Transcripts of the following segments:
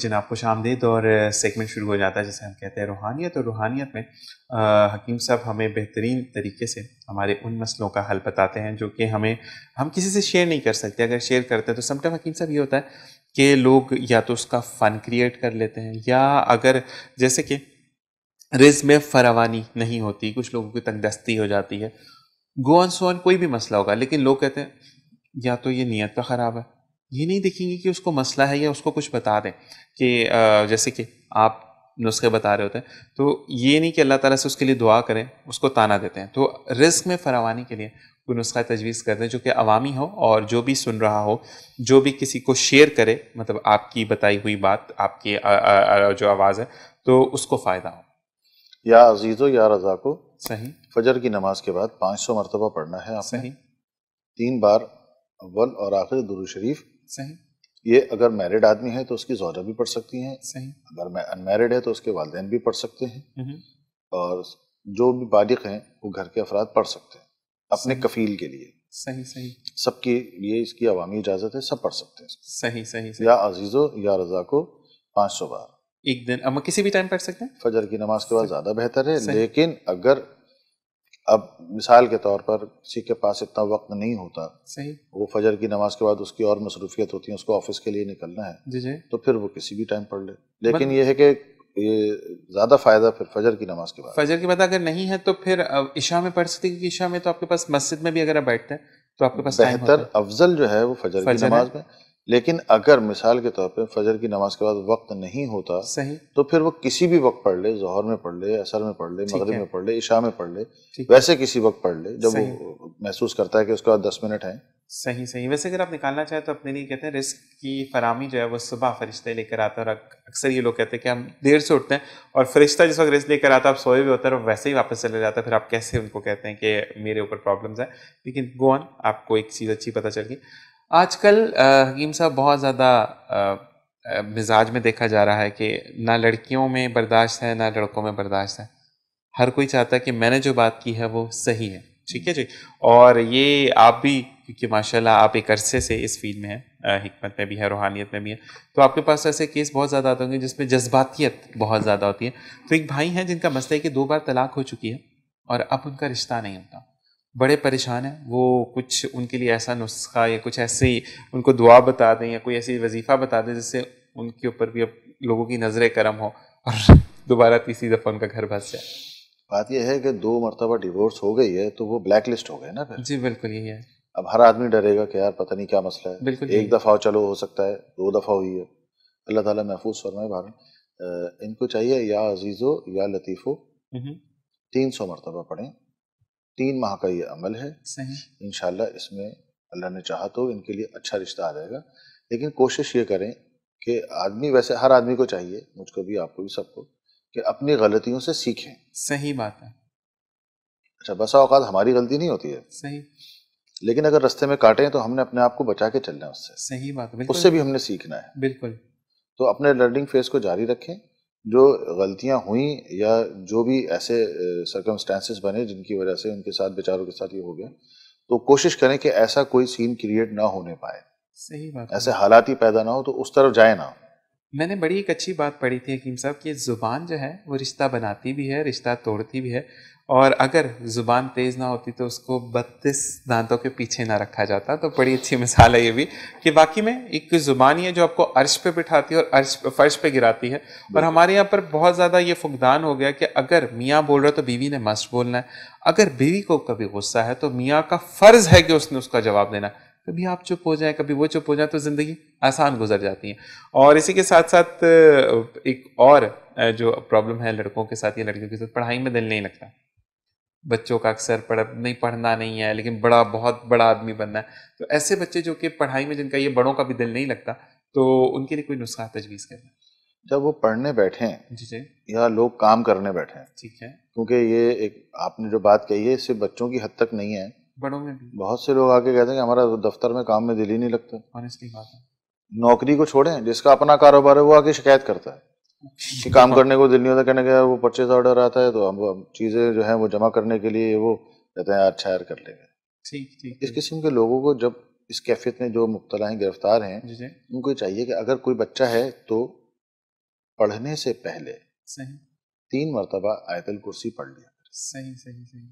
जनाब शाम दे तो और सेगमेंट शुरू हो जाता है जैसे हम कहते हैं रूहानियत और रूहानियत में आ, हकीम साहब हमें बेहतरीन तरीके से हमारे उन मसलों का हल बताते हैं जो कि हमें हम किसी से शेयर नहीं कर सकते अगर शेयर करते हैं तो समटाइम हकीम साहब ये होता है कि लोग या तो उसका फ़न क्रिएट कर लेते हैं या अगर जैसे कि रिज में फरावानी नहीं होती कुछ लोगों की तंगदस्ती हो जाती है गोअन सोन कोई भी मसला होगा लेकिन लोग कहते हैं या तो ये नीयत का ख़राब है ये नहीं देखेंगे कि उसको मसला है या उसको कुछ बता दें कि जैसे कि आप नुस्खे बता रहे होते हैं तो ये नहीं कि अल्लाह ताला से उसके लिए दुआ करें उसको ताना देते हैं तो रिस्क में फरावानी के लिए कोई नुस्खा तजवीज़ कर दें जो कि अवामी हो और जो भी सुन रहा हो जो भी किसी को शेयर करे मतलब आपकी बताई हुई बात आपकी आ, आ, आ, जो आवाज़ है तो उसको फ़ायदा हो या अजीज़ो या रजा को सही फजर की नमाज के बाद पाँच सौ मरतबा पढ़ना है आपने सही तीन बार अव्वल और आखिर दुरू शरीफ सही ये अगर मैरिड आदमी है तो उसकी जौजा भी पढ़ सकती है सही अगर मैं अनमेरिड है तो उसके वालदेन भी पढ़ सकते हैं हम्म। और जो भी बालिक हैं वो घर के अफराद पढ़ सकते हैं अपने कफील के लिए सही सही सबके लिए इसकी अवामी इजाजत है सब पढ़ सकते हैं सही सही, सही। या अजीजो या रजा को पाँच सौ बार एक दिन अब किसी भी टाइम पढ़ सकते हैं फजर की नमाज के बाद ज्यादा बेहतर है लेकिन अगर अब मिसाल के तौर पर किसी के पास इतना वक्त नहीं होता सही वो फजर की नमाज के बाद उसकी और मसरूफियत होती है उसको ऑफिस के लिए निकलना है जी जी तो फिर वो किसी भी टाइम पढ़ ले लेकिन ये है कि ये ज़्यादा फ़ायदा फिर फजर की नमाज के बाद फजर के बाद अगर नहीं है तो फिर ईशा में पढ़ सकती ईशा में तो आपके पास मस्जिद में भी अगर आप बैठते हैं तो आपके पास बेहतर अफजल जो है वो फजर की नमाज में लेकिन अगर मिसाल के तौर पे फजर की नमाज के बाद वक्त नहीं होता सही तो फिर वो किसी भी वक्त पढ़ ले जोहर में पढ़ ले असर में पढ़ ले मगरब में पढ़ ले ईशा में पढ़ ले वैसे किसी वक्त पढ़ ले जब वो महसूस करता है कि उसके बाद दस मिनट है सही सही वैसे अगर आप निकालना चाहें तो अपने लिए कहते हैं रिस्क की फरामी जो है वो सुबह फरिश्ते लेकर आता है और अक्सर ये लोग कहते हैं कि हम देर से उठते हैं और फरिश्ता जिस वक्त रिस्क लेकर आता है आप सोए हुए होते हैं और वैसे ही वापस चले जाता है फिर आप कैसे उनको कहते हैं कि मेरे ऊपर प्रॉब्लम्स है लेकिन गो ऑन आपको एक चीज़ अच्छी पता चल गई आजकल हकीम साहब बहुत ज़्यादा मिजाज में देखा जा रहा है कि ना लड़कियों में बर्दाश्त है ना लड़कों में बर्दाश्त है हर कोई चाहता है कि मैंने जो बात की है वो सही है ठीक है जी और ये आप भी क्योंकि माशाल्लाह आप एक अरसे से इस फील्ड में हैं हमत में भी है रूहानियत में भी है तो आपके पास ऐसे केस बहुत ज़्यादा आते होंगे जिसमें जज्बातियत बहुत ज़्यादा होती है तो एक भाई हैं जिनका मसला है कि दो बार तलाक हो चुकी है और अब उनका रिश्ता नहीं होता बड़े परेशान हैं वो कुछ उनके लिए ऐसा नुस्खा या कुछ ऐसी उनको दुआ बता दें या कोई ऐसी वजीफ़ा बता दें जिससे उनके ऊपर भी अब लोगों की नज़र करम हो और दोबारा तीसरी दफ़ा उनका घर बस जाए बात यह है कि दो मरतबा डिवोर्स हो गई है तो वो ब्लैक लिस्ट हो गए ना फिर जी बिल्कुल यही है अब हर आदमी डरेगा कि यार पता नहीं क्या मसला है बिल्कुल एक दफ़ा चलो हो सकता है दो दफ़ा हुई है अल्लाह ताला महफूज फरमाए भारत इनको चाहिए या अजीज़ो या लतीफ़ो हम्म। तीन सौ मरतबा पढ़ें तीन माह का ये अमल है इन इसमें अल्लाह ने चाहा तो इनके लिए अच्छा रिश्ता आ जाएगा लेकिन कोशिश ये करें कि आदमी वैसे हर आदमी को चाहिए मुझको भी आपको भी सबको कि अपनी गलतियों से सीखें सही बात है अच्छा बसा औकात हमारी गलती नहीं होती है सही लेकिन अगर रस्ते में हैं तो हमने अपने आप को बचा के चलना है उससे सही बात है उससे भी हमने सीखना है बिल्कुल तो अपने लर्निंग फेज को जारी रखें जो गलतियां हुई या जो भी ऐसे सर्कमस्टेंसेस बने जिनकी वजह से उनके साथ बेचारों के साथ ये हो गया तो कोशिश करें कि ऐसा कोई सीन क्रिएट ना होने पाए सही बात ऐसे हालात ही पैदा ना हो तो उस तरफ जाए ना मैंने बड़ी एक अच्छी बात पढ़ी थी हकीम साहब कि ज़ुबान जो है वो रिश्ता बनाती भी है रिश्ता तोड़ती भी है और अगर ज़ुबान तेज़ ना होती तो उसको बत्तीस दांतों के पीछे ना रखा जाता तो बड़ी अच्छी मिसाल है ये भी कि वाकई में एक ज़ुबान ही है जो आपको अर्श पे बिठाती है और अर्श फर्श पे गिराती है और हमारे यहाँ पर बहुत ज़्यादा ये फुकदान हो गया कि अगर मियाँ बोल रहा तो बीवी ने मस्त बोलना है अगर बीवी को कभी गुस्सा है तो मियाँ का फ़र्ज़ है कि उसने उसका जवाब देना है कभी आप चुप हो जाए कभी वो चुप हो जाए तो ज़िंदगी आसान गुजर जाती है और इसी के साथ साथ एक और जो प्रॉब्लम है लड़कों के साथ या लड़कियों के साथ पढ़ाई में दिल नहीं लगता बच्चों का अक्सर पढ़ नहीं पढ़ना नहीं है लेकिन बड़ा बहुत बड़ा आदमी बनना है तो ऐसे बच्चे जो कि पढ़ाई में जिनका ये बड़ों का भी दिल नहीं लगता तो उनके लिए कोई नुस्खा तजवीज़ करना जब वो पढ़ने बैठे जी जी या लोग काम करने बैठे ठीक है क्योंकि ये एक आपने जो बात कही है इससे बच्चों की हद तक नहीं है बड़ों में भी बहुत से लोग आके कहते हैं कि हमारा दफ्तर में काम में दिल ही नहीं लगता ऑनेस्टली बात है नौकरी को छोड़े जिसका अपना कारोबार है वो आके शिकायत करता है कि काम हाँ। करने को दिल नहीं होता कहने का वो परचेज ऑर्डर आता है तो हम चीज़ें जो है वो जमा करने के लिए वो कहते हैं अच्छा यार कर लेंगे ठीक ठीक इस किस्म के लोगों को जब इस कैफियत में जो मुबतला हैं गिरफ्तार हैं उनको चाहिए कि अगर कोई बच्चा है तो पढ़ने से पहले सही तीन मरतबा आयतल कुर्सी पढ़ लिया सही सही सही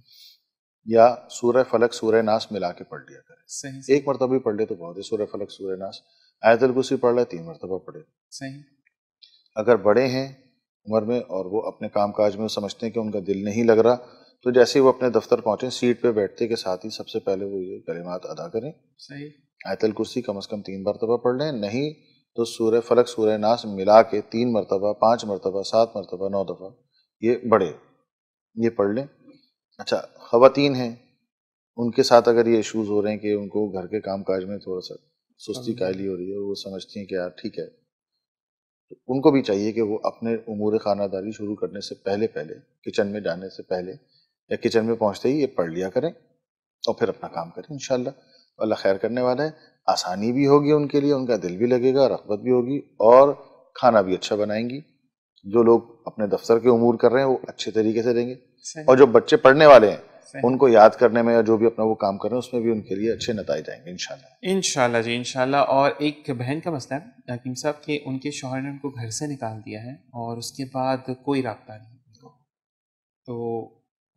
या सूर्य फलक सूर्य नास मिला के पढ़ लिया करें सही, एक मरतबा पढ़ ले तो बहुत है सूर्य फलक सूर्य नाश आयतल कुर्सी पढ़ ले तीन मरतबा पढ़े सही अगर बड़े हैं उम्र में और वो अपने काम काज में समझते हैं कि उनका दिल नहीं लग रहा तो जैसे ही वो अपने दफ्तर पहुंचे सीट पे बैठते के साथ ही सबसे पहले वो ये कलिमात अदा करें सही आयतल कुर्सी कम अज़ कम तीन मरतबा पढ़ लें नहीं तो सूर्य फलक सूर्य नाश मिला के तीन मरतबा पाँच मरतबा सात मरतबा नौ दफ़ा ये बढ़े ये पढ़ लें अच्छा ख़वान हैं उनके साथ अगर ये इशूज़ हो रहे हैं कि उनको घर के काम काज में थोड़ा सा सुस्ती हाँ। कायली हो रही है वो समझती हैं कि यार ठीक है तो उनको भी चाहिए कि वो अपने उमूर खानादारी शुरू करने से पहले पहले किचन में जाने से पहले या किचन में पहुँचते ही ये पढ़ लिया करें और फिर अपना काम करें इन तो अल्लाह खैर करने वाला है आसानी भी होगी उनके लिए उनका दिल भी लगेगा रगबत भी होगी और खाना भी अच्छा बनाएंगी जो लोग अपने दफ्तर के उमूर कर रहे हैं वो अच्छे तरीके से देंगे और जो बच्चे पढ़ने वाले हैं उनको याद करने में या जो भी अपना वो काम कर रहे हैं उसमें भी उनके लिए अच्छे नतज आएंगे इन इनशाला जी इनशाला और एक बहन का मसला है हकीम साहब कि उनके शोहर ने उनको घर से निकाल दिया है और उसके बाद कोई रबता नहीं तो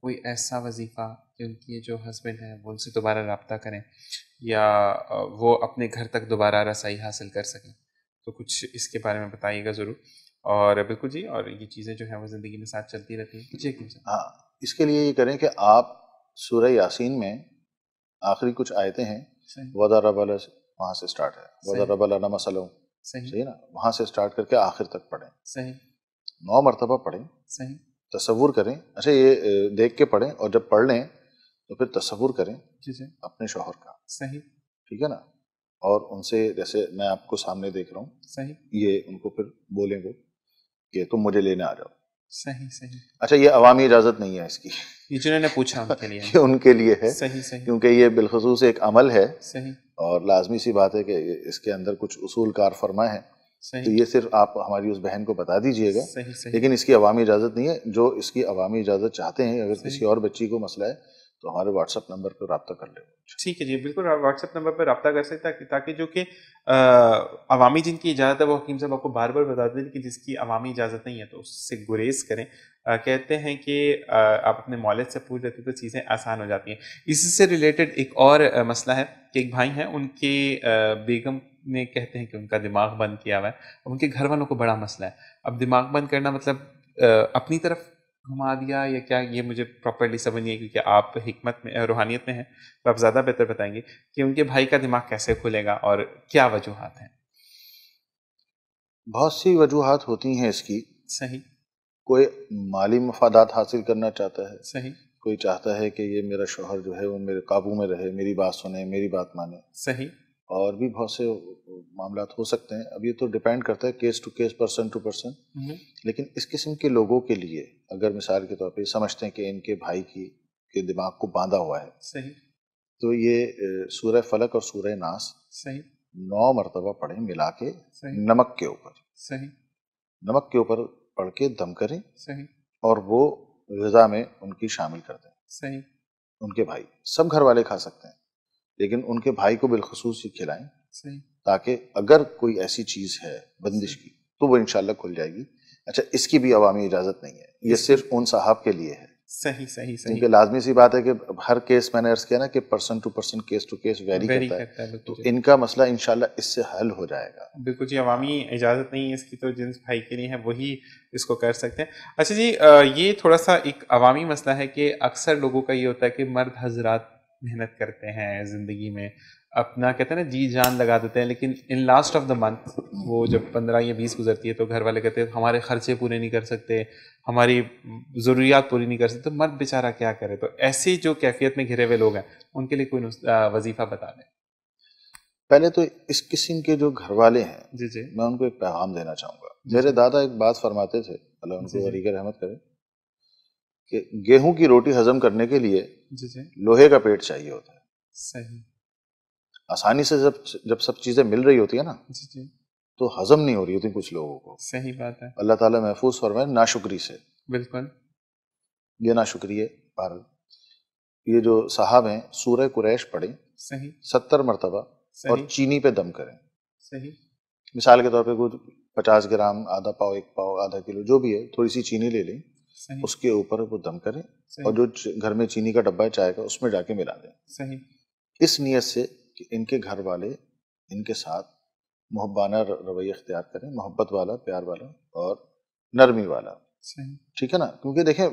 कोई ऐसा वजीफ़ा कि उनके जो हस्बैंड हैं वो उनसे दोबारा रबता करें या वो अपने घर तक दोबारा रसाई हासिल कर सकें तो कुछ इसके बारे में बताइएगा ज़रूर और बिल्कुल जी और ये चीज़ें जो है वो ज़िंदगी में साथ चलती रहती है जी हाँ इसके लिए ये करें कि आप सूर्य यासीन में आखिरी कुछ आयतें हैं वदा रबल वहाँ से स्टार्ट है वदा रबल मसलों सही सही ना वहाँ से स्टार्ट करके आखिर तक पढ़ें सही नौ मरतबा पढ़ें सही तस्वूर करें अच्छा ये देख के पढ़ें और जब पढ़ लें तो फिर तस्वूर करें अपने शोहर का सही ठीक है ना और उनसे जैसे मैं आपको सामने देख रहा हूँ सही ये उनको फिर बोलें वो कि तुम मुझे लेने आ जाओ सही सही अच्छा ये अवामी इजाजत नहीं है इसकी ने पूछा उनके लिए ये उनके लिए है सही सही क्योंकि ये बिलखसूस एक अमल है सही और लाजमी सी बात है कि इसके अंदर कुछ उसूल कार फरमा है तो ये सिर्फ आप हमारी उस बहन को बता दीजिएगा लेकिन इसकी अवामी इजाज़त नहीं है जो इसकी अवामी इजाज़त चाहते हैं अगर किसी और बच्ची को मसला है तो हमारे व्हाट्सएप नंबर पर रब्ता कर ले ठीक है जी बिल्कुल व्हाट्सएप नंबर पर रब्ता कर सकते हैं ताकि जो कि अवामी जिनकी इजाज़त है वो हकीम साहब आपको बार बार बता दें कि जिसकी अवामी इजाज़त नहीं है तो उससे गुरेज करें आ, कहते हैं कि आ, आप अपने मॉलेज से पूछ लेते तो चीज़ें आसान हो जाती हैं इसी से रिलेटेड एक और आ, मसला है कि एक भाई हैं उनके बेगम ने कहते हैं कि उनका दिमाग बंद किया हुआ है उनके घर वालों को बड़ा मसला है अब दिमाग बंद करना मतलब अपनी तरफ घुमा दिया या क्या ये मुझे प्रॉपरली समझ नहीं है क्योंकि आप हिकमत में रूहानियत में हैं तो आप ज़्यादा बेहतर बताएंगे कि उनके भाई का दिमाग कैसे खुलेगा और क्या वजूहत हैं बहुत सी वजूहत होती हैं इसकी सही कोई माली मफादात हासिल करना चाहता है सही कोई चाहता है कि ये मेरा शोहर जो है वो मेरे काबू में रहे मेरी बात सुने मेरी बात माने सही और भी बहुत से मामला हो सकते हैं अब ये तो डिपेंड करता है case to case person to person लेकिन इस किस्म के लोगों के लिए अगर मिसाल के तौर पे समझते हैं कि इनके भाई की के दिमाग को बांधा हुआ है सही तो ये सूर्य फलक और सूर्य नास सही नौ मरतबा पढ़े मिला के सही नमक के ऊपर सही नमक के ऊपर पढ़ के दम करें सही और वो गजा में उनकी शामिल कर दें सही उनके भाई सब घर वाले खा सकते हैं लेकिन उनके भाई को बिलखसूस ही खिलाएं ताकि अगर कोई ऐसी चीज़ है बंदिश की तो वो इनशाला खुल जाएगी अच्छा इसकी भी अवामी इजाज़त नहीं है ये सिर्फ उन साहब के लिए है सही सही सही क्योंकि लाजमी सी बात है कि हर केस मैंने अर्ज किया ना कि person to person case to case vary, करता, करता है, है तो इनका मसला इनशाला इससे हल हो जाएगा बिल्कुल जी अवामी इजाज़त नहीं है इसकी तो जिन भाई के लिए है वही इसको कर सकते हैं अच्छा जी ये थोड़ा सा एक अवामी मसला है कि अक्सर लोगों का ये होता है कि मर्द हजरात मेहनत करते हैं ज़िंदगी में अपना कहते हैं ना जी जान लगा देते हैं लेकिन in last of the month वो जब पंद्रह या बीस गुजरती है तो घर वाले कहते हैं हमारे खर्चे पूरे नहीं कर सकते हमारी ज़रूरियात पूरी नहीं कर सकते तो मर्द बेचारा क्या करे तो ऐसी जो कैफियत में घिरे हुए लोग हैं उनके लिए कोई वजीफ़ा बता दें पहले तो इस किस्म के जो घर वाले हैं जी जी मैं उनको एक पैगाम देना चाहूँगा मेरे दादा एक बात फरमाते थे अल्लाह उनको रहमत करें कि गेहूं की रोटी हजम करने के लिए जी जी लोहे का पेट चाहिए होता है सही आसानी से जब जब सब चीजें मिल रही होती है ना जी जी तो हजम नहीं हो रही होती कुछ लोगों को सही बात है अल्लाह ताला महफूज फरमाए नाशुक्री से बिल्कुल ये नाशुक्री है ये जो साहब हैं सूर्य कुरैश पढ़े सही सत्तर मरतबा और चीनी पे दम करें सही मिसाल के तौर पे कुछ पचास ग्राम आधा पाव एक पाव आधा किलो जो भी है थोड़ी सी चीनी ले लें उसके ऊपर वो दम करें और जो घर में चीनी का डब्बा है चाय का उसमें जाके मिला दें सही इस नियत से कि इनके घर वाले इनके साथ मोहब्बाना रवैया अख्तियार करें मोहब्बत वाला प्यार वाला और नरमी वाला ठीक है ना क्योंकि देखें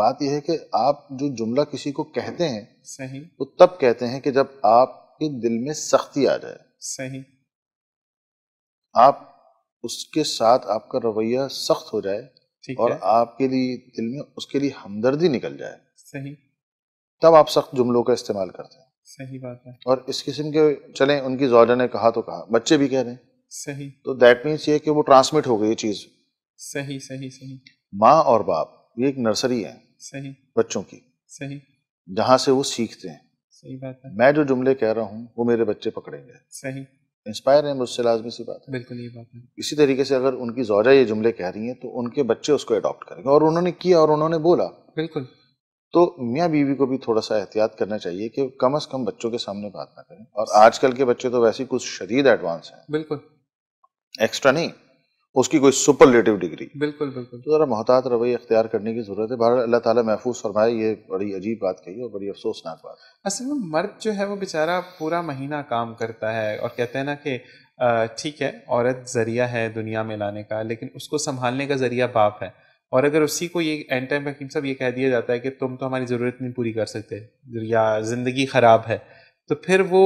बात यह है कि आप जो जुमला किसी को कहते हैं सही वो तब कहते हैं कि जब आपके दिल में सख्ती आ जाए सही आप उसके साथ आपका रवैया सख्त हो जाए और आपके लिए दिल में उसके लिए हमदर्दी निकल जाए सही तब आप सख्त जुमलों का इस्तेमाल करते हैं सही बात है और इस किस्म के चले उनकी जौजा ने कहा तो कहा बच्चे भी कह रहे हैं सही तो दैट मीन्स ये कि वो ट्रांसमिट हो गई ये चीज सही सही सही माँ और बाप ये एक नर्सरी है सही बच्चों की सही जहाँ से वो सीखते हैं सही बात है मैं जो जुमले कह रहा हूँ वो मेरे बच्चे पकड़ेंगे सही इंस्पायर हैं मुझसे लाजमी सी बात है बिल्कुल ये बात है इसी तरीके से अगर उनकी जौजा ये जुमले कह रही हैं तो उनके बच्चे उसको अडॉप्ट करेंगे और उन्होंने किया और उन्होंने बोला बिल्कुल तो मियाँ बीवी को भी थोड़ा सा एहतियात करना चाहिए कि कम अज कम बच्चों के सामने बात ना करें और आजकल के बच्चे तो वैसे कुछ शदीद एडवांस हैं बिल्कुल एक्स्ट्रा नहीं उसकी कोई सुपरलेटिव डिग्री बिल्कुल बिल्कुल तो ज़रा महतात रवैया अख्तियार करने की ज़रूरत है बहर अल्लाह ताला महफूज फरमाए ये बड़ी अजीब बात कही और बड़ी अफसोसनाक बात असल में मर्द जो है वो बेचारा पूरा महीना काम करता है और कहते हैं ना कि ठीक है औरत ज़रिया है दुनिया में लाने का लेकिन उसको संभालने का ज़रिया बाप है और अगर उसी को ये एंड टाइम हकीम साहब ये कह दिया जाता है कि तुम तो हमारी ज़रूरत नहीं पूरी कर सकते या ज़िंदगी ख़राब है तो फिर वो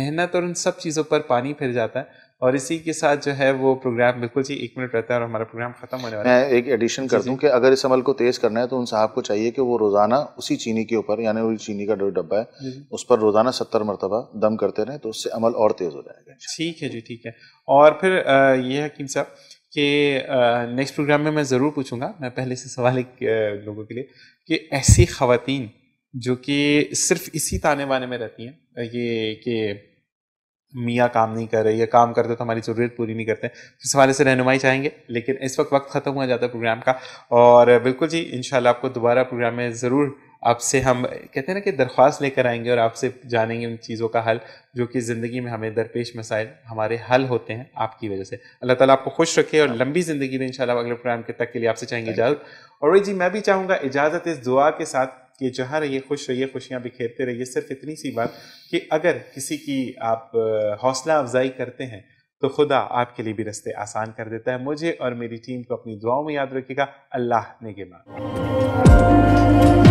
मेहनत और उन सब चीज़ों पर पानी फिर जाता है और इसी के साथ जो है वो प्रोग्राम बिल्कुल जी एक मिनट रहता है और हमारा प्रोग्राम खत्म होने वाला है मैं एक एडिशन कर दूं कि अगर इस अमल को तेज करना है तो उन साहब को चाहिए कि वो रोजाना उसी चीनी के ऊपर यानी वही चीनी का जो डब्बा है उस पर रोजाना सत्तर मरतबा दम करते रहें तो उससे अमल और तेज हो जाएगा ठीक है जी ठीक है और फिर ये हकीम साहब कि नेक्स्ट प्रोग्राम में मैं ज़रूर पूछूंगा मैं पहले से सवाल एक लोगों के लिए कि ऐसी खातन जो कि सिर्फ इसी ताने बाने में रहती हैं ये कि मियाँ काम नहीं कर रही या काम करते तो हमारी ज़रूरत पूरी नहीं करते इस हवाले से रहनुमाई चाहेंगे लेकिन इस वक्त वक्त ख़त्म हुआ जाता है प्रोग्राम का और बिल्कुल जी इन आपको दोबारा प्रोग्राम में ज़रूर आपसे हम कहते हैं ना कि दरख्वास्त लेकर आएंगे और आपसे जानेंगे उन चीज़ों का हल जो कि ज़िंदगी में हमें दरपेश मसाइल हमारे हल होते हैं आपकी वजह से अल्लाह ताला आपको खुश रखे और लंबी ज़िंदगी में इंशाल्लाह अगले प्रोग्राम के तक के लिए आपसे चाहेंगे इजाज़त और जी मैं भी चाहूँगा इजाज़त इस दुआ के साथ कि जहाँ रहिए खुश रहिए खुशियाँ बिखेरते रहिए सिर्फ इतनी सी बात कि अगर किसी की आप हौसला अफजाई करते हैं तो खुदा आपके लिए भी रस्ते आसान कर देता है मुझे और मेरी टीम को अपनी दुआओं में याद रखिएगा अल्लाह ने के